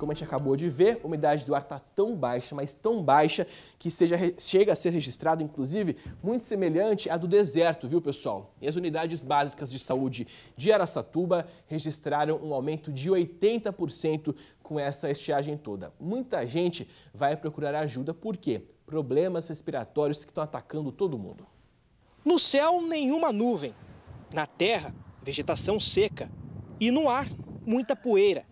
Como a gente acabou de ver, a umidade do ar está tão baixa, mas tão baixa, que seja, chega a ser registrado, inclusive, muito semelhante à do deserto, viu, pessoal? E as unidades básicas de saúde de Aracatuba registraram um aumento de 80% com essa estiagem toda. Muita gente vai procurar ajuda, por quê? Problemas respiratórios que estão atacando todo mundo. No céu, nenhuma nuvem. Na terra, vegetação seca. E no ar, muita poeira.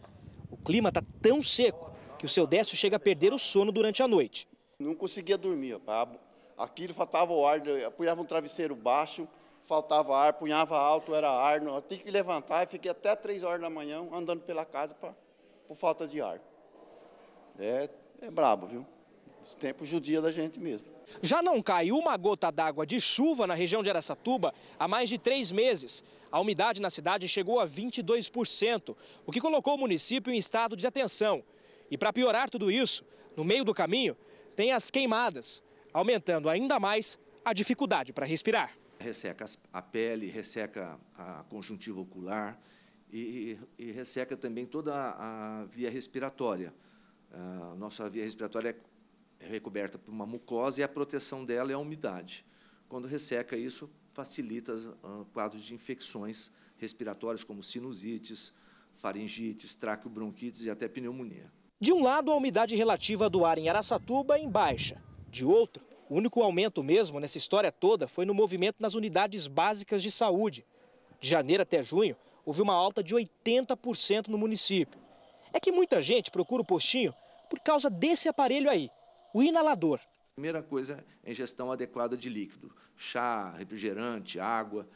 O clima está tão seco que o seu Décio chega a perder o sono durante a noite. Não conseguia dormir, rapaz. Aquilo faltava o ar, apunhava um travesseiro baixo, faltava ar, punhava alto, era ar. Não, tinha que levantar e fiquei até 3 horas da manhã andando pela casa pra, por falta de ar. É, é brabo, viu? Esse tempo judia da gente mesmo. Já não cai uma gota d'água de chuva na região de Aracatuba há mais de três meses. A umidade na cidade chegou a 22%, o que colocou o município em estado de atenção. E para piorar tudo isso, no meio do caminho, tem as queimadas, aumentando ainda mais a dificuldade para respirar. Resseca a pele, resseca a conjuntiva ocular e, e resseca também toda a via respiratória. A ah, nossa via respiratória é recoberta por uma mucosa e a proteção dela é a umidade. Quando resseca, isso facilita ah, quadros de infecções respiratórias, como sinusites, faringites, traqueobronquites e até pneumonia. De um lado, a umidade relativa do ar em Araçatuba é em baixa. De outro, o único aumento mesmo nessa história toda foi no movimento nas unidades básicas de saúde. De janeiro até junho, houve uma alta de 80% no município. É que muita gente procura o postinho por causa desse aparelho aí, o inalador. Primeira coisa é ingestão adequada de líquido, chá, refrigerante, água.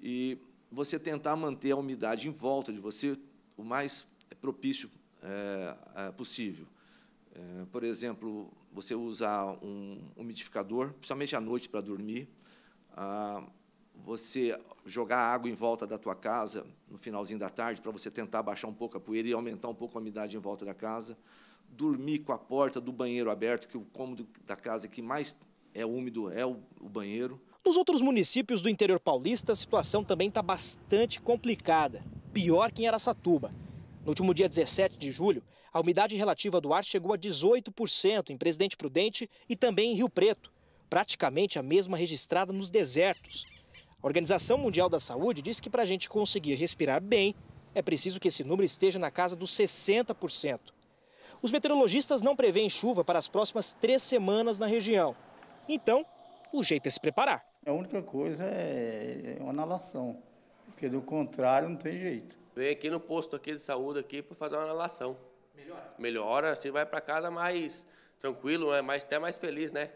E você tentar manter a umidade em volta de você o mais propício é, possível. É, por exemplo, você usar um umidificador, principalmente à noite para dormir, ah, você jogar água em volta da tua casa no finalzinho da tarde para você tentar baixar um pouco a poeira e aumentar um pouco a umidade em volta da casa dormir com a porta do banheiro aberto, que o cômodo da casa que mais é úmido é o, o banheiro. Nos outros municípios do interior paulista, a situação também está bastante complicada. Pior que em Aracatuba. No último dia 17 de julho, a umidade relativa do ar chegou a 18% em Presidente Prudente e também em Rio Preto, praticamente a mesma registrada nos desertos. A Organização Mundial da Saúde diz que para a gente conseguir respirar bem, é preciso que esse número esteja na casa dos 60%. Os meteorologistas não prevêem chuva para as próximas três semanas na região. Então, o jeito é se preparar. A única coisa é, é uma analação, porque do contrário não tem jeito. Vem aqui no posto aqui de saúde aqui para fazer uma analação. Melhora? Melhora, assim vai para casa mais tranquilo, é mais, até mais feliz, né?